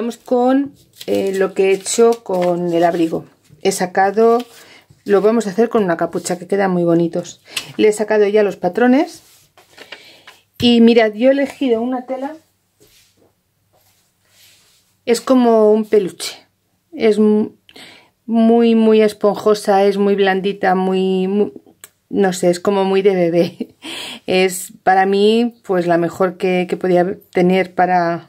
vamos con eh, lo que he hecho con el abrigo. He sacado, lo vamos a hacer con una capucha, que queda muy bonitos. Le he sacado ya los patrones. Y mirad, yo he elegido una tela. Es como un peluche. Es muy, muy esponjosa, es muy blandita, muy, no sé, es como muy de bebé. Es para mí, pues la mejor que podía tener para,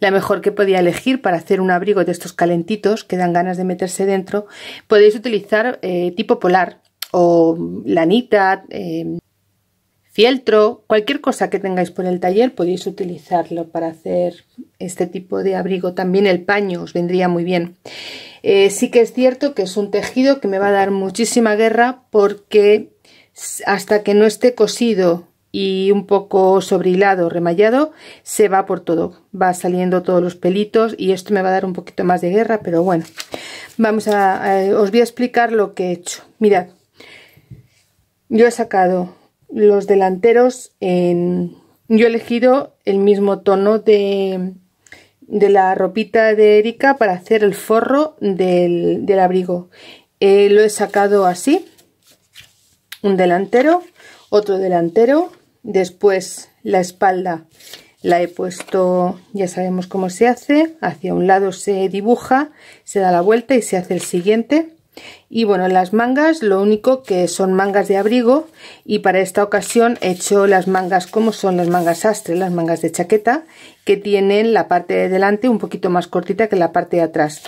la mejor que podía elegir para hacer un abrigo de estos calentitos que dan ganas de meterse dentro, podéis utilizar eh, tipo polar o lanita, em, fieltro, cualquier cosa que tengáis por el taller podéis utilizarlo para hacer este tipo de abrigo. También el paño os vendría muy bien. Eh, sí que es cierto que es un tejido que me va a dar muchísima guerra porque hasta que no esté cosido y un poco sobrehilado, remallado, se va por todo. Va saliendo todos los pelitos y esto me va a dar un poquito más de guerra, pero bueno. Vamos a... os voy a explicar lo que he hecho. Mirad, yo he sacado los delanteros en... Yo he elegido el mismo tono de, la ropita de Erika para hacer el forro del, abrigo. Eh, lo he sacado así. Un delantero, otro delantero, Después la espalda la he puesto, ya sabemos cómo se hace, hacia un lado se dibuja, se da la vuelta y se hace el siguiente. Y bueno, las mangas, lo único que son mangas de abrigo y para esta ocasión he hecho las mangas como son las mangas sastre, las mangas de chaqueta, que tienen la parte de delante un poquito más cortita que la parte de atrás.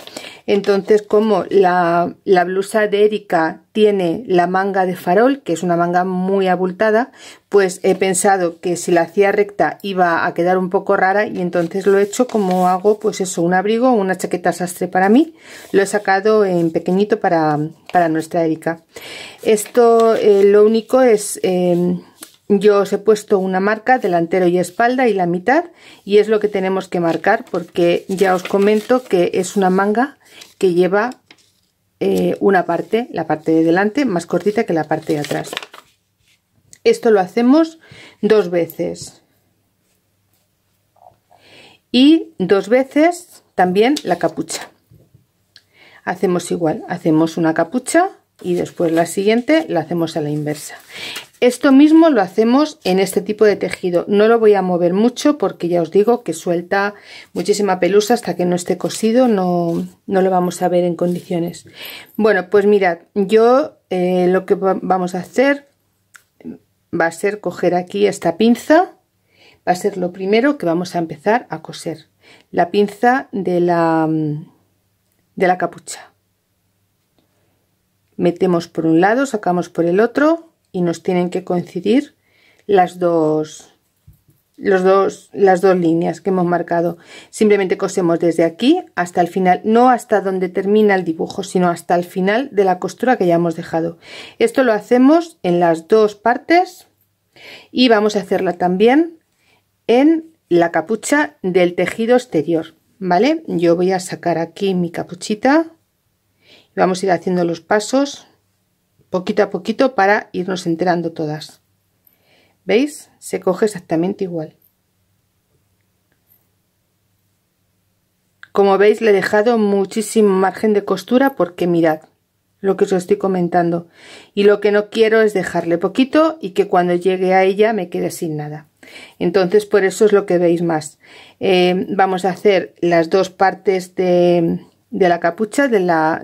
Entonces, como la, la blusa de Erika tiene la manga de farol, que es una manga muy abultada, pues he pensado que si la hacía recta iba a quedar un poco rara y entonces lo he hecho como hago, pues eso, un abrigo, una chaqueta sastre para mí. Lo he sacado en pequeñito para para nuestra Erika. Esto eh, lo único es... Em, yo os he puesto una marca delantero y espalda y la mitad y es lo que tenemos que marcar porque ya os comento que es una manga que lleva eh, una parte, la parte de delante más cortita que la parte de atrás. Esto lo hacemos dos veces y dos veces también la capucha hacemos igual, hacemos una capucha y después la siguiente la hacemos a la inversa. Esto mismo lo hacemos en este tipo de tejido. No lo voy a mover mucho porque ya os digo que suelta muchísima pelusa hasta que no esté cosido, no, no lo vamos a ver en condiciones. Bueno, pues mirad, yo eh, lo que vamos a hacer va a ser coger aquí esta pinza, va a ser lo primero que vamos a empezar a coser. La pinza de la de la capucha. Metemos por un lado, sacamos por el otro y nos tienen que coincidir las dos, los dos, las dos líneas que hemos marcado. Simplemente cosemos desde aquí hasta el final, no hasta donde termina el dibujo, sino hasta el final de la costura que ya hemos dejado. Esto lo hacemos en las dos partes y vamos a hacerla también en la capucha del tejido exterior. ¿vale? Yo voy a sacar aquí mi capuchita y vamos a ir haciendo los pasos poquito a poquito para irnos enterando todas. ¿Veis? Se coge exactamente igual. Como veis le he dejado muchísimo margen de costura porque mirad lo que os estoy comentando. Y lo que no quiero es dejarle poquito y que cuando llegue a ella me quede sin nada. Entonces, por eso es lo que veis más. Eh, vamos a hacer las dos partes de, la capucha, de la,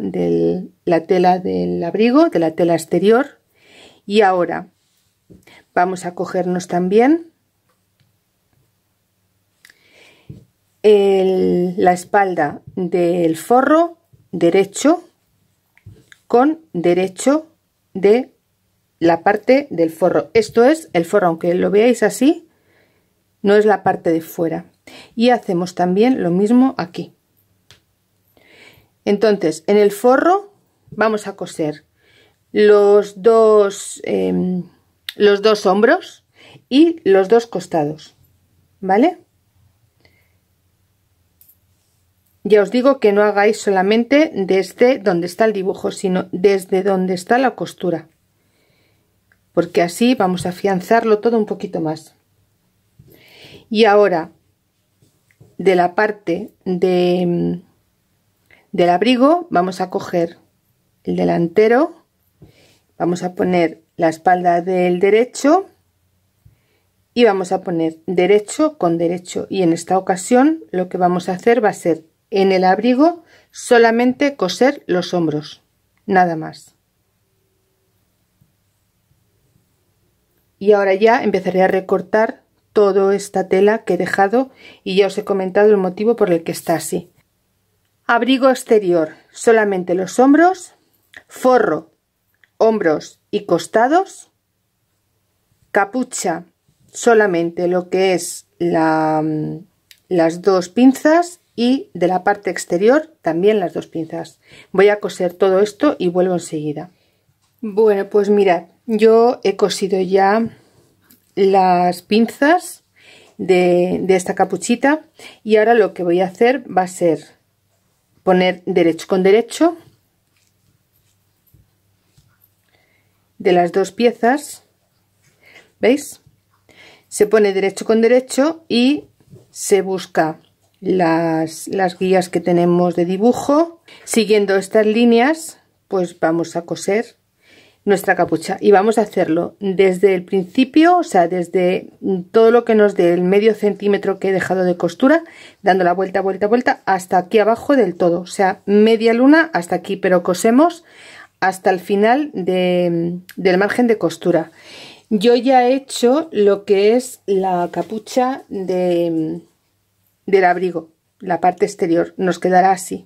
tela del abrigo, de la tela exterior. Y ahora vamos a cogernos también la espalda del forro derecho con derecho de la parte del forro. Esto es el forro, aunque lo veáis así, no es la parte de fuera. Y hacemos también lo mismo aquí. Entonces, en el forro vamos a coser los dos, em, los dos hombros y los dos costados, ¿vale? Ya os digo que no hagáis solamente desde donde está el dibujo, sino desde donde está la costura, porque así vamos a afianzarlo todo un poquito más. Y ahora, de la parte de, mm, del abrigo, vamos a coger el delantero, vamos a poner la espalda del derecho y vamos a poner derecho con derecho. Y en esta ocasión lo que vamos a hacer va a ser en el abrigo solamente coser los hombros, nada más. Y ahora ya empezaré a recortar toda esta tela que he dejado y ya os he comentado el motivo por el que está así. Abrigo exterior, solamente los hombros, forro, hombros y costados, capucha, solamente lo que es la, las dos pinzas y de la parte exterior también las dos pinzas. Voy a coser todo esto y vuelvo enseguida. Bueno, pues mirad, yo he cosido ya las pinzas de, esta capuchita y ahora lo que voy a hacer va a ser poner derecho con derecho de las dos piezas veis se pone derecho con derecho y se busca las guías que tenemos de dibujo siguiendo estas líneas pues vamos a coser nuestra capucha y vamos a hacerlo desde el principio, o sea, desde todo lo que nos dé el medio centímetro que he dejado de costura, dando la vuelta, vuelta, vuelta, hasta aquí abajo del todo, o sea, media luna hasta aquí, pero cosemos hasta el final del margen de costura. Yo ya he hecho lo que es la capucha de, del abrigo, la parte exterior, nos quedará así,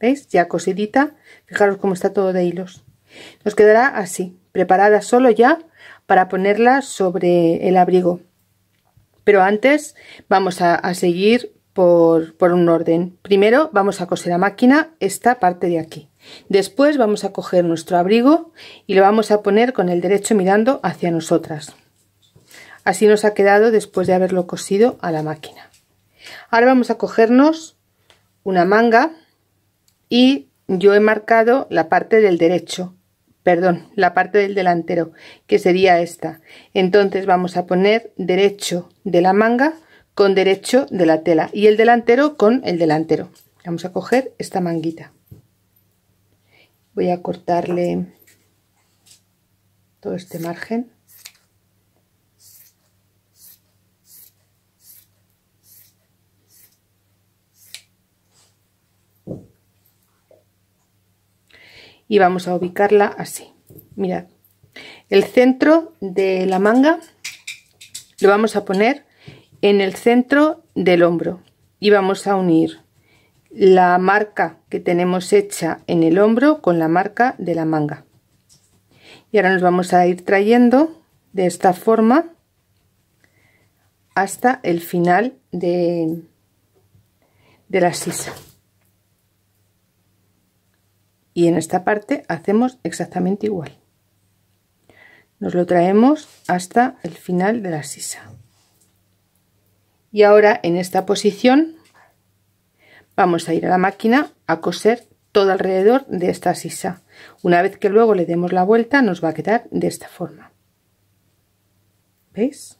¿veis? Ya cosidita, fijaros cómo está todo de hilos. Nos quedará así, preparada solo ya para ponerla sobre el abrigo. Pero antes vamos a, seguir por, por, un orden. Primero vamos a coser a máquina esta parte de aquí. Después vamos a coger nuestro abrigo y lo vamos a poner con el derecho mirando hacia nosotras. Así nos ha quedado después de haberlo cosido a la máquina. Ahora vamos a cogernos una manga y yo he marcado la parte del derecho perdón, la parte del delantero, que sería esta. Entonces vamos a poner derecho de la manga con derecho de la tela y el delantero con el delantero. Vamos a coger esta manguita. Voy a cortarle todo este margen. y vamos a ubicarla así. Mirad, el centro de la manga lo vamos a poner en el centro del hombro y vamos a unir la marca que tenemos hecha en el hombro con la marca de la manga. Y ahora nos vamos a ir trayendo de esta forma hasta el final de, de la sisa y en esta parte hacemos exactamente igual nos lo traemos hasta el final de la sisa y ahora en esta posición vamos a ir a la máquina a coser todo alrededor de esta sisa una vez que luego le demos la vuelta nos va a quedar de esta forma ¿veis?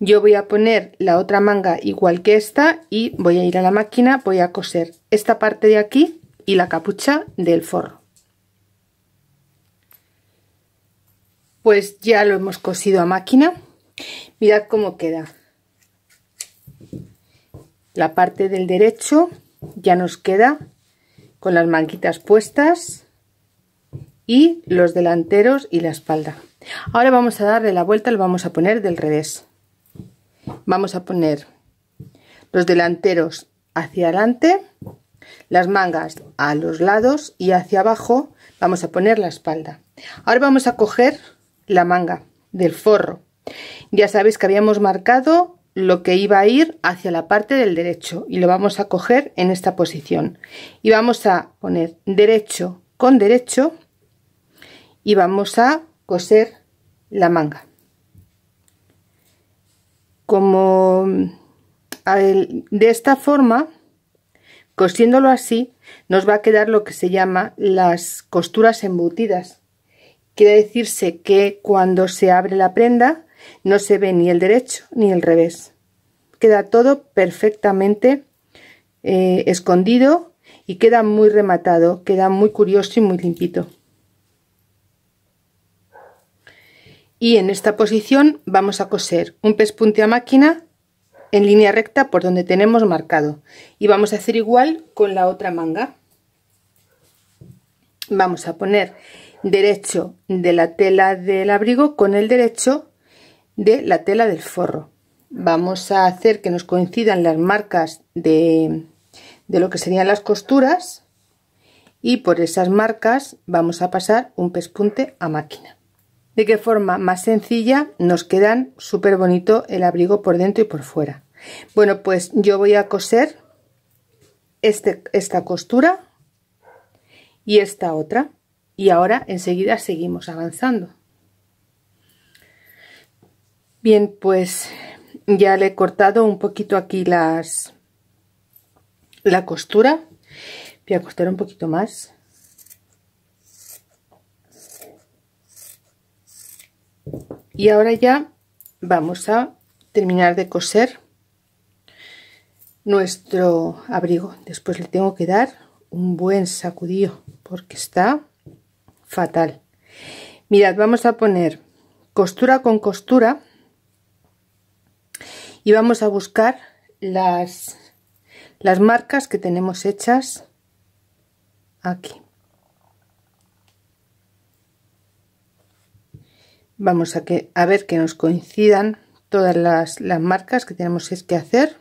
Yo voy a poner la otra manga igual que esta y voy a ir a la máquina, voy a coser esta parte de aquí y la capucha del forro. Pues ya lo hemos cosido a máquina. Mirad cómo queda. La parte del derecho ya nos queda con las manguitas puestas y los delanteros y la espalda. Ahora vamos a darle la vuelta, lo vamos a poner del revés. Vamos a poner los delanteros hacia adelante, las mangas a los lados y hacia abajo vamos a poner la espalda. Ahora vamos a coger la manga del forro. Ya sabéis que habíamos marcado lo que iba a ir hacia la parte del derecho y lo vamos a coger en esta posición. Y vamos a poner derecho con derecho y vamos a coser la manga como de esta forma, cosiéndolo así, nos va a quedar lo que se llama las costuras embutidas. Quiere decirse que cuando se abre la prenda no se ve ni el derecho ni el revés. Queda todo perfectamente eh, escondido y queda muy rematado, queda muy curioso y muy limpito. y en esta posición vamos a coser un pespunte a máquina en línea recta por donde tenemos marcado y vamos a hacer igual con la otra manga vamos a poner derecho de la tela del abrigo con el derecho de la tela del forro vamos a hacer que nos coincidan las marcas de, de lo que serían las costuras y por esas marcas vamos a pasar un pespunte a máquina de qué forma más sencilla nos quedan súper bonito el abrigo por dentro y por fuera bueno pues yo voy a coser este, esta costura y esta otra y ahora enseguida seguimos avanzando bien pues ya le he cortado un poquito aquí las la costura voy a costar un poquito más y ahora ya vamos a terminar de coser nuestro abrigo después le tengo que dar un buen sacudido porque está fatal mirad vamos a poner costura con costura y vamos a buscar las las marcas que tenemos hechas aquí Vamos a, que, a ver que nos coincidan todas las, las marcas que tenemos que hacer.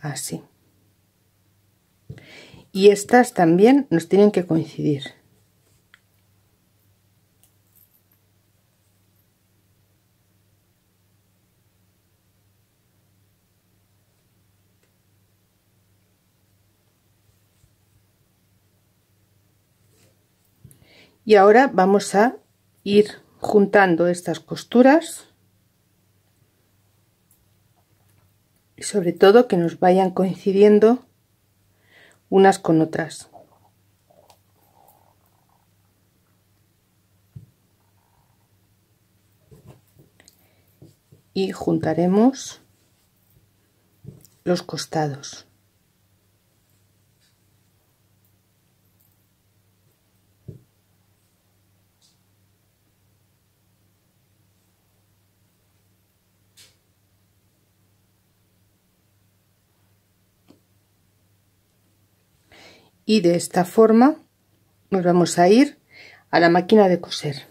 Así. Y estas también nos tienen que coincidir. y ahora vamos a ir juntando estas costuras y sobre todo que nos vayan coincidiendo unas con otras y juntaremos los costados y de esta forma nos vamos a ir a la máquina de coser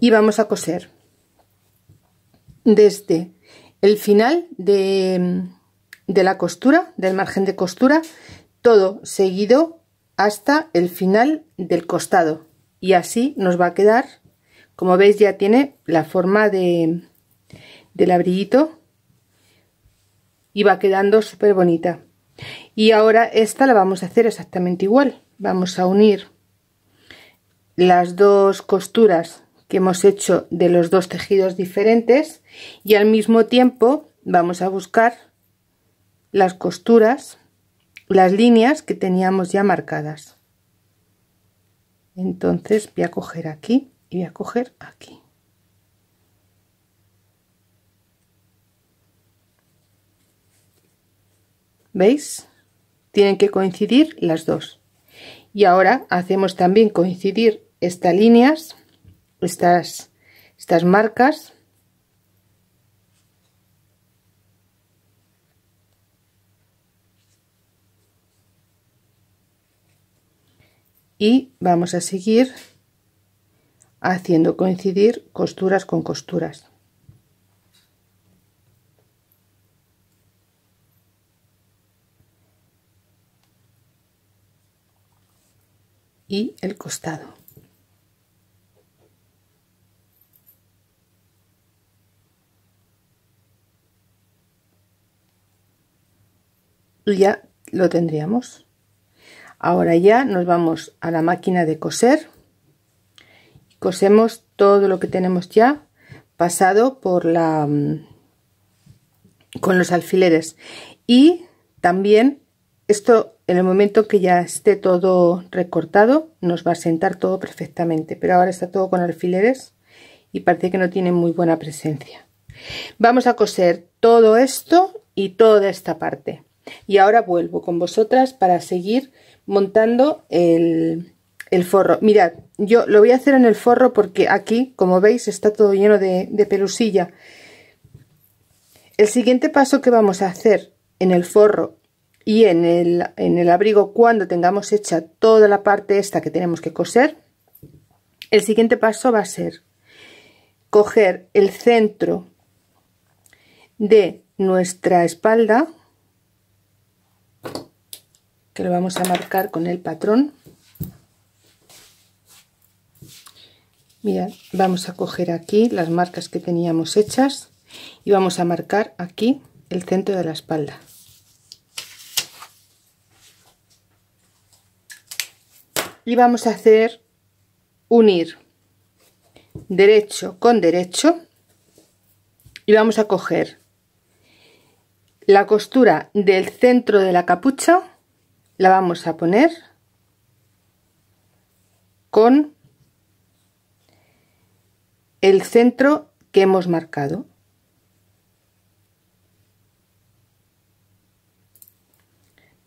y vamos a coser desde el final de, de, la costura, del margen de costura, todo seguido hasta el final del costado. Y así nos va a quedar como veis ya tiene la forma de, del y va quedando súper bonita. Y ahora esta la vamos a hacer exactamente igual. Vamos a unir las dos costuras que hemos hecho de los dos tejidos diferentes y al mismo tiempo vamos a buscar las costuras, las líneas que teníamos ya marcadas. Entonces voy a coger aquí y voy a coger aquí veis tienen que coincidir las dos y ahora hacemos también coincidir estas líneas estas estas marcas y vamos a seguir haciendo coincidir costuras con costuras. y el costado. Y ya lo tendríamos. Ahora ya nos vamos a la máquina de coser cosemos todo lo que tenemos ya pasado por la mm, con los alfileres y también esto en el momento que ya esté todo recortado nos va a sentar todo perfectamente pero ahora está todo con alfileres y parece que no tiene muy buena presencia vamos a coser todo esto y toda esta parte y ahora vuelvo con vosotras para seguir montando el, el forro. Mirad, yo lo voy a hacer en el forro porque aquí, como veis, está todo lleno de, pelusilla. El siguiente paso que vamos a hacer en el forro y en el, en el abrigo cuando tengamos hecha toda la parte esta que tenemos que coser, el siguiente paso va a ser coger el centro de nuestra espalda, que lo vamos a marcar con el patrón, Mira, vamos a coger aquí las marcas que teníamos hechas y vamos a marcar aquí el centro de la espalda. Y vamos a hacer unir derecho con derecho y vamos a coger la costura del centro de la capucha la vamos a poner con el centro que hemos marcado.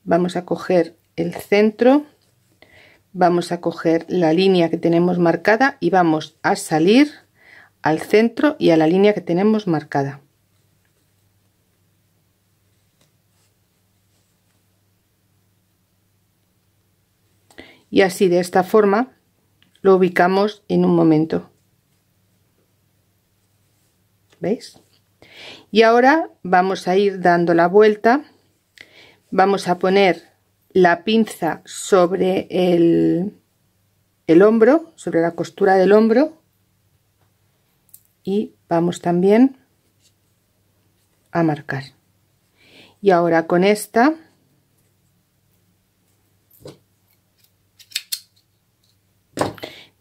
Vamos a coger el centro, vamos a coger la línea que tenemos marcada y vamos a salir al centro y a la línea que tenemos marcada. Y así de esta forma lo ubicamos en un momento. ¿veis? Y ahora vamos a ir dando la vuelta, vamos a poner la pinza sobre el, el hombro, sobre la costura del hombro y vamos también a marcar. Y ahora con esta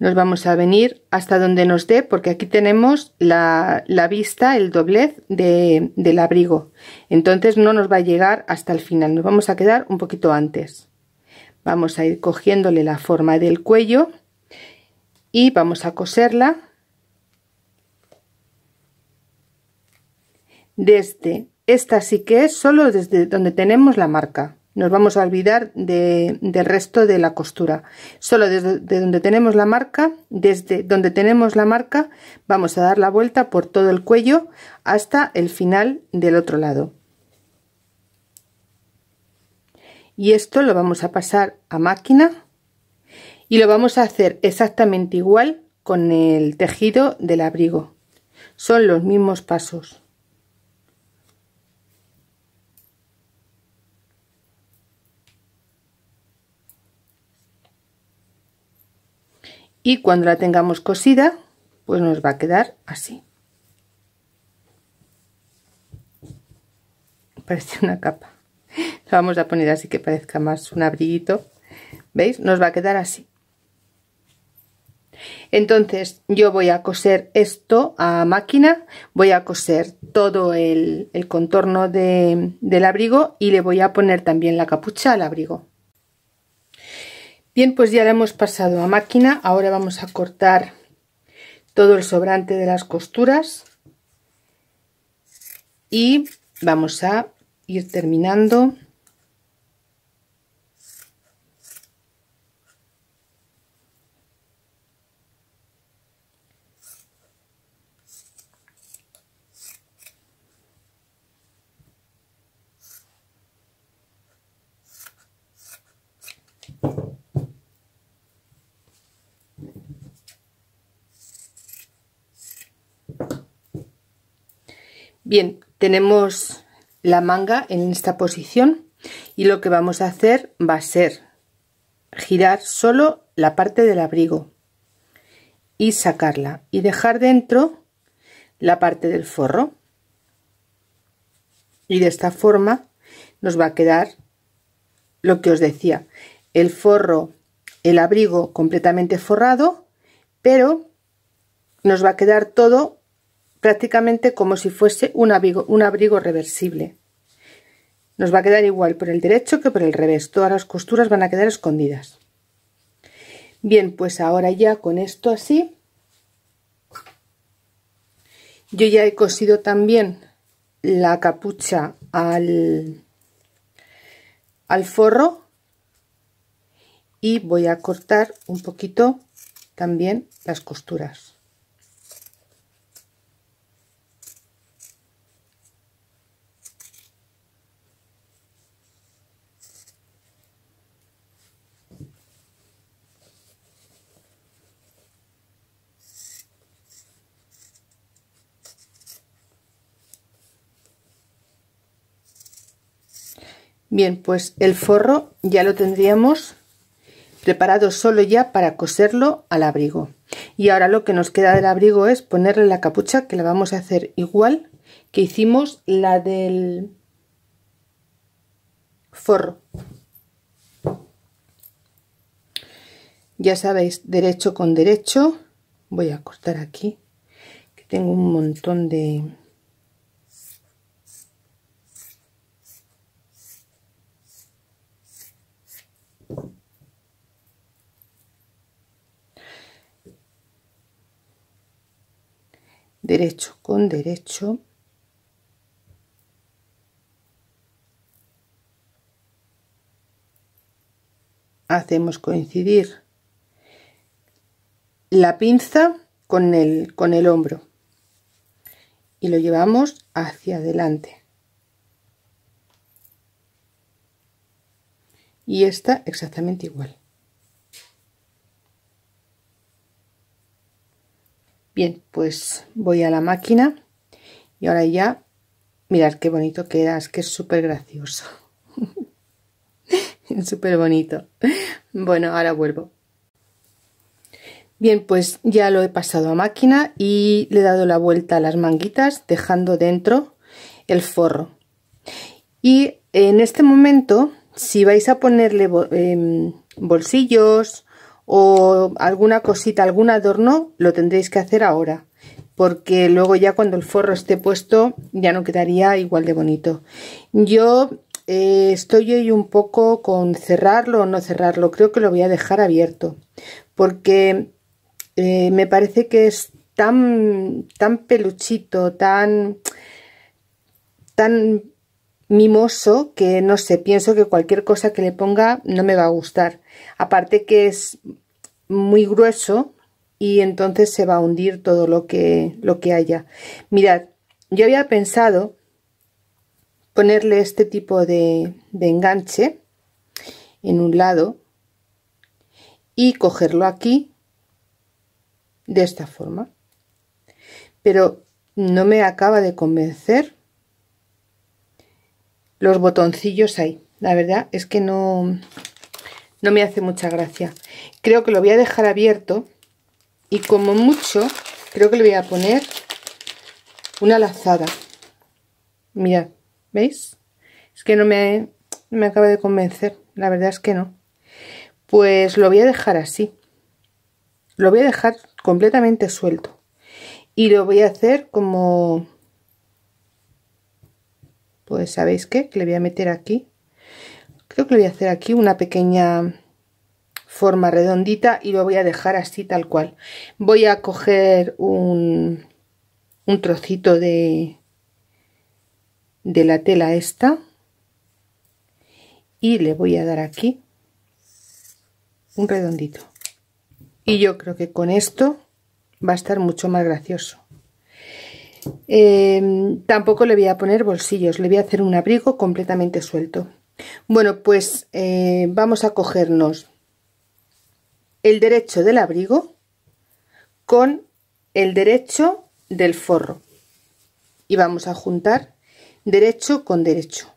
nos vamos a venir hasta donde nos dé, porque aquí tenemos la, vista, el doblez del abrigo. Entonces no nos va a llegar hasta el final, nos vamos a quedar un poquito antes. Vamos a ir cogiéndole la forma del cuello y vamos a coserla desde, esta sí que es solo desde donde tenemos la marca nos vamos a olvidar del resto de la costura solo desde donde tenemos la marca desde donde tenemos la marca vamos a dar la vuelta por todo el cuello hasta el final del otro lado y esto lo vamos a pasar a máquina y lo vamos a hacer exactamente igual con el tejido del abrigo son los mismos pasos y cuando la tengamos cosida pues nos va a quedar así parece una capa vamos a poner así que parezca más un abriguito veis nos va a quedar así entonces yo voy a coser esto a máquina voy a coser todo el, contorno del abrigo y le voy a poner también la capucha al abrigo Bien, pues ya la hemos pasado a máquina. Ahora vamos a cortar todo el sobrante de las costuras. Y vamos a ir terminando Bien, tenemos la manga en esta posición y lo que vamos a hacer va a ser girar solo la parte del abrigo y sacarla y dejar dentro la parte del forro y de esta forma nos va a quedar lo que os decía el forro el abrigo completamente forrado pero nos va a quedar todo prácticamente como si fuese un abrigo, un abrigo reversible. Nos va a quedar igual por el derecho que por el revés, todas las costuras van a quedar escondidas. Bien, pues ahora ya con esto así, yo ya he cosido también la capucha al, al forro y voy a cortar un poquito también las costuras. Bien, pues el forro ya lo tendríamos preparado solo ya para coserlo al abrigo. Y ahora lo que nos queda del abrigo es ponerle la capucha que la vamos a hacer igual que hicimos la del forro. Ya sabéis, derecho con derecho. Voy a cortar aquí, que tengo un montón de... derecho con derecho hacemos coincidir la pinza con el, con el hombro y lo llevamos hacia adelante y está exactamente igual Bien, pues voy a la máquina y ahora ya, mirad qué bonito queda, es que es súper gracioso. súper bonito. Bueno, ahora vuelvo. Bien, pues ya lo he pasado a máquina y le he dado la vuelta a las manguitas dejando dentro el forro. Y en este momento, si vais a ponerle em, bolsillos o alguna cosita, algún adorno, lo tendréis que hacer ahora. Porque luego ya cuando el forro esté puesto ya no quedaría igual de bonito. Yo eh, estoy hoy un poco con cerrarlo o no cerrarlo. Creo que lo voy a dejar abierto. Porque eh, me parece que es tan, tan peluchito, tan, tan mimoso que no sé, pienso que cualquier cosa que le ponga no me va a gustar. Aparte que es muy grueso y entonces se va a hundir todo lo que, lo que haya. Mirad, yo había pensado ponerle este tipo de, de enganche en un lado y cogerlo aquí de esta forma. Pero no me acaba de convencer los botoncillos ahí. La verdad es que no, no me hace mucha gracia. Creo que lo voy a dejar abierto y como mucho creo que le voy a poner una lazada. Mirad, ¿veis? Es que no me, acaba de convencer, la verdad es que no. Pues lo voy a dejar así. Lo voy a dejar completamente suelto. Y lo voy a hacer como... Pues, ¿sabéis qué? Que le voy a meter aquí creo que le voy a hacer aquí una pequeña forma redondita y lo voy a dejar así tal cual voy a coger un, trocito de de la tela esta y le voy a dar aquí un redondito y yo creo que con esto va a estar mucho más gracioso eh, tampoco le voy a poner bolsillos le voy a hacer un abrigo completamente suelto bueno, pues eh, vamos a cogernos el derecho del abrigo con el derecho del forro y vamos a juntar derecho con derecho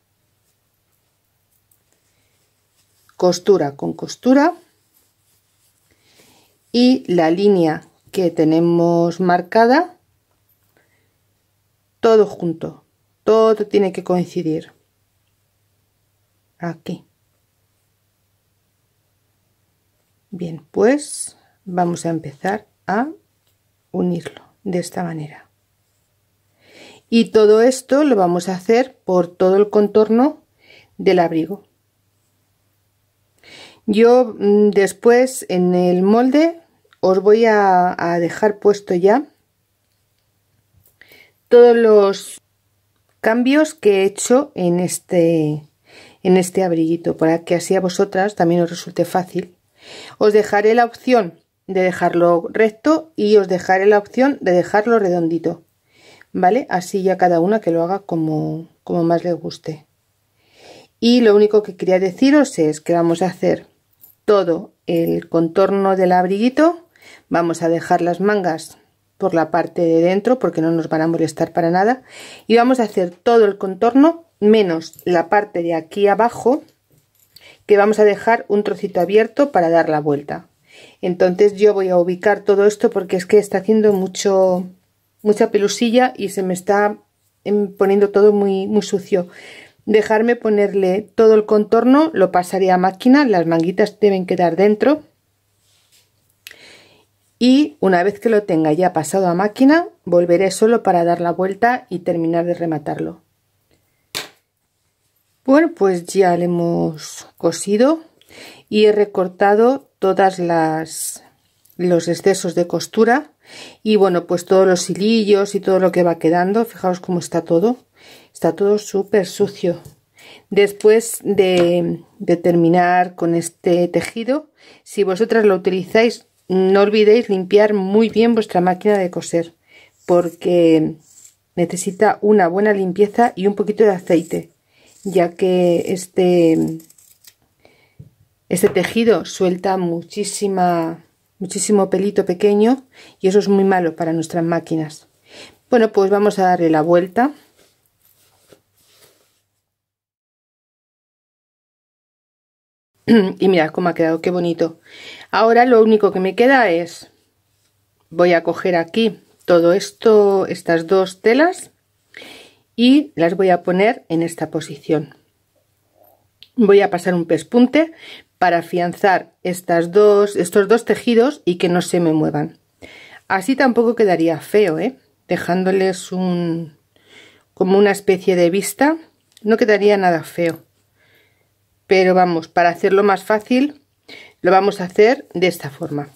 costura con costura y la línea que tenemos marcada todo junto todo tiene que coincidir aquí. Bien, pues vamos a empezar a unirlo de esta manera. Y todo esto lo vamos a hacer por todo el contorno del abrigo. Yo mm, después en el molde os voy a, dejar puesto ya todos los cambios que he hecho en este en este abriguito, para que así a vosotras también os resulte fácil. Os dejaré la opción de dejarlo recto y os dejaré la opción de dejarlo redondito. ¿Vale? Así ya cada una que lo haga como, como más le guste. Y lo único que quería deciros es que vamos a hacer todo el contorno del abriguito. Vamos a dejar las mangas por la parte de dentro porque no nos van a molestar para nada. Y vamos a hacer todo el contorno menos la parte de aquí abajo que vamos a dejar un trocito abierto para dar la vuelta entonces yo voy a ubicar todo esto porque es que está haciendo mucho mucha pelusilla y se me está em, poniendo todo muy, muy sucio dejarme ponerle todo el contorno lo pasaré a máquina las manguitas deben quedar dentro y una vez que lo tenga ya pasado a máquina volveré solo para dar la vuelta y terminar de rematarlo bueno, pues ya le hemos cosido y he recortado todas las los excesos de costura y bueno pues todos los hilillos y todo lo que va quedando fijaos cómo está todo está todo súper sucio después de, de, terminar con este tejido si vosotras lo utilizáis no olvidéis limpiar muy bien vuestra máquina de coser porque necesita una buena limpieza y un poquito de aceite ya que este, este tejido suelta muchísima, muchísimo pelito pequeño y eso es muy malo para nuestras máquinas. Bueno, pues vamos a darle la vuelta. y mirad cómo ha quedado, qué bonito. Ahora lo único que me queda es, voy a coger aquí todo esto, estas dos telas y las voy a poner en esta posición voy a pasar un pespunte para afianzar estas dos, estos dos tejidos y que no se me muevan así tampoco quedaría feo ¿eh? dejándoles un como una especie de vista no quedaría nada feo pero vamos para hacerlo más fácil lo vamos a hacer de esta forma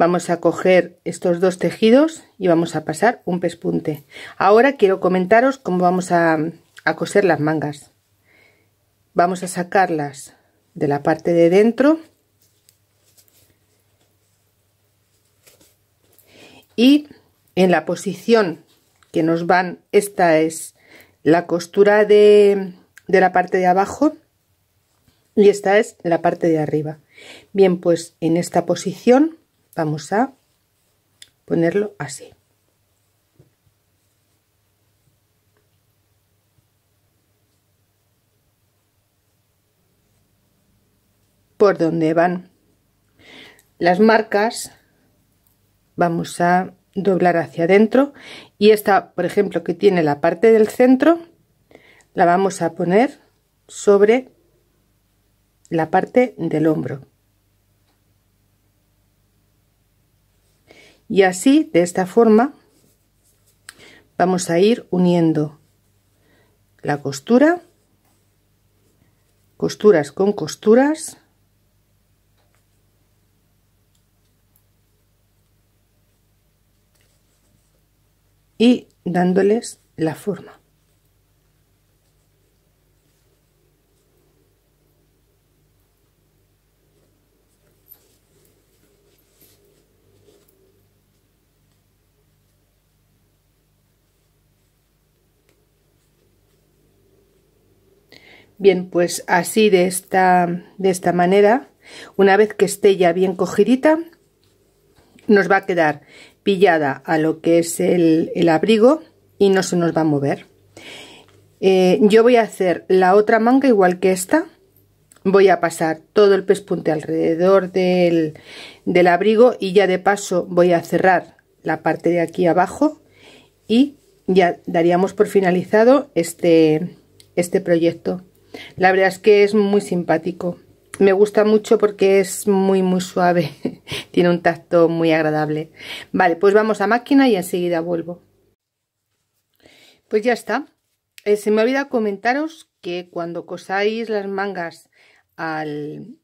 vamos a coger estos dos tejidos y vamos a pasar un pespunte ahora quiero comentaros cómo vamos a, coser las mangas vamos a sacarlas de la parte de dentro y en la posición que nos van esta es la costura de la parte de abajo y esta es la parte de arriba bien pues en esta posición vamos a ponerlo así. Por donde van las marcas, vamos a doblar hacia adentro y esta, por ejemplo, que tiene la parte del centro, la vamos a poner sobre la parte del hombro. y así de esta forma vamos a ir uniendo la costura costuras con costuras y dándoles la forma Bien, pues así de esta, de esta manera, una vez que esté ya bien cogidita, nos va a quedar pillada a lo que es el, abrigo y no se nos va a mover. Eh, yo voy a hacer la otra manga igual que esta. Voy a pasar todo el pespunte alrededor del, abrigo y ya de paso voy a cerrar la parte de aquí abajo y ya daríamos por finalizado este, este proyecto. La verdad es que es muy simpático. Me gusta mucho porque es muy muy suave. Tiene un tacto muy agradable. Vale, pues vamos a máquina y enseguida vuelvo. Pues ya está. Eh, se me olvida comentaros que cuando cosáis las mangas al,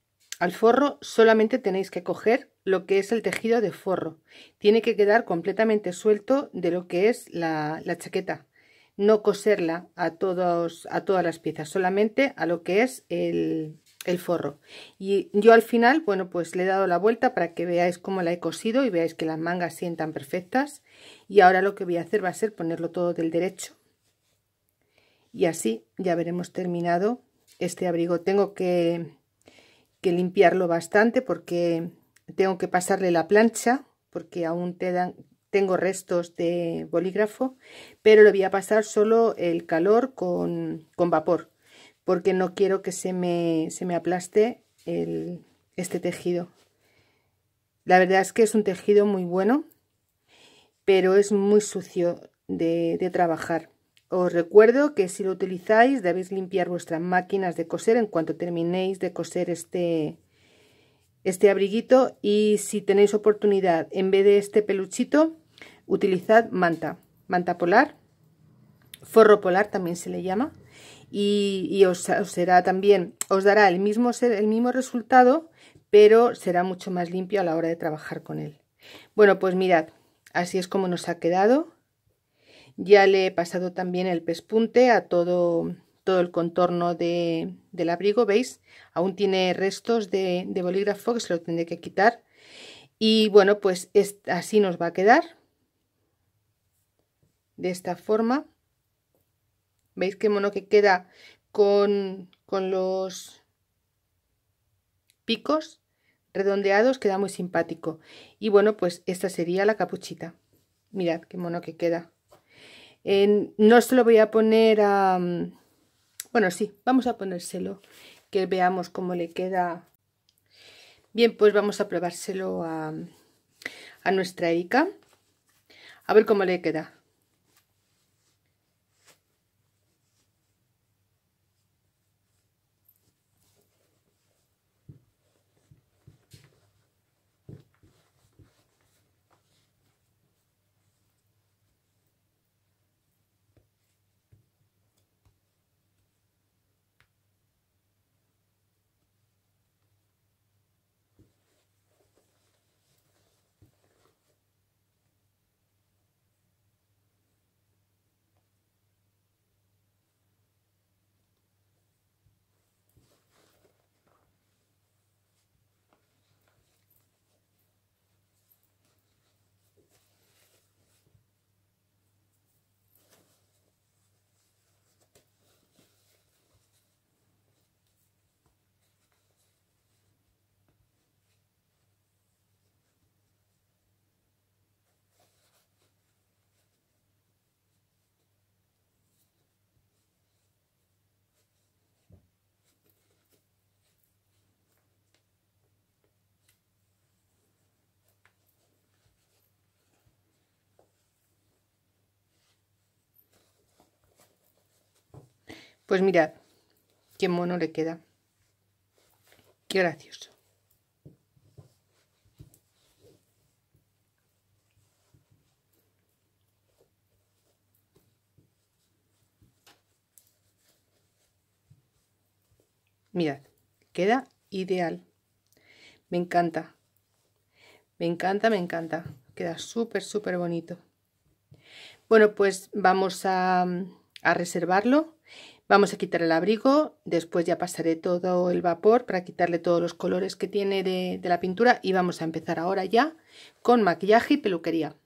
forro solamente tenéis que coger lo que es el tejido de forro. Tiene que quedar completamente suelto de lo que es la chaqueta no coserla a, todos, a todas las piezas, solamente a lo que es el, el forro. Y yo al final, bueno, pues le he dado la vuelta para que veáis cómo la he cosido y veáis que las mangas sientan perfectas. Y ahora lo que voy a hacer va a ser ponerlo todo del derecho. Y así ya veremos terminado este abrigo. Tengo que, que limpiarlo bastante porque tengo que pasarle la plancha porque aún te dan tengo restos de bolígrafo, pero le voy a pasar solo el calor con, vapor, porque no quiero que se me, aplaste este tejido. La verdad es que es un tejido muy bueno, pero es muy sucio de, de trabajar. Os recuerdo que si lo utilizáis debéis limpiar vuestras máquinas de coser en cuanto terminéis de coser este, este abriguito y si tenéis oportunidad en vez de este peluchito utilizad manta, manta polar, forro polar también se le llama, y, os, será también, os dará el mismo, el mismo resultado, pero será mucho más limpio a la hora de trabajar con él. Bueno, pues mirad, así es como nos ha quedado. Ya le he pasado también el pespunte a todo, todo el contorno del abrigo, ¿veis? Aún tiene restos de, bolígrafo que se lo tendré que quitar. Y bueno, pues así nos va a quedar de esta forma. ¿Veis qué mono que queda con, los picos redondeados? Queda muy simpático. Y bueno, pues esta sería la capuchita. Mirad qué mono que queda. no se lo voy a poner a... Mm, bueno, sí, vamos a ponérselo, que veamos cómo le queda. Bien, pues vamos a probárselo a, nuestra Erika. A ver cómo le queda. Pues mirad, qué mono le queda. Qué gracioso. Mirad, queda ideal. Me encanta. Me encanta, me encanta. Queda súper, súper bonito. Bueno, pues vamos a, a reservarlo Vamos a quitar el abrigo, después ya pasaré todo el vapor para quitarle todos los colores que tiene de, de la pintura y vamos a empezar ahora ya con maquillaje y peluquería.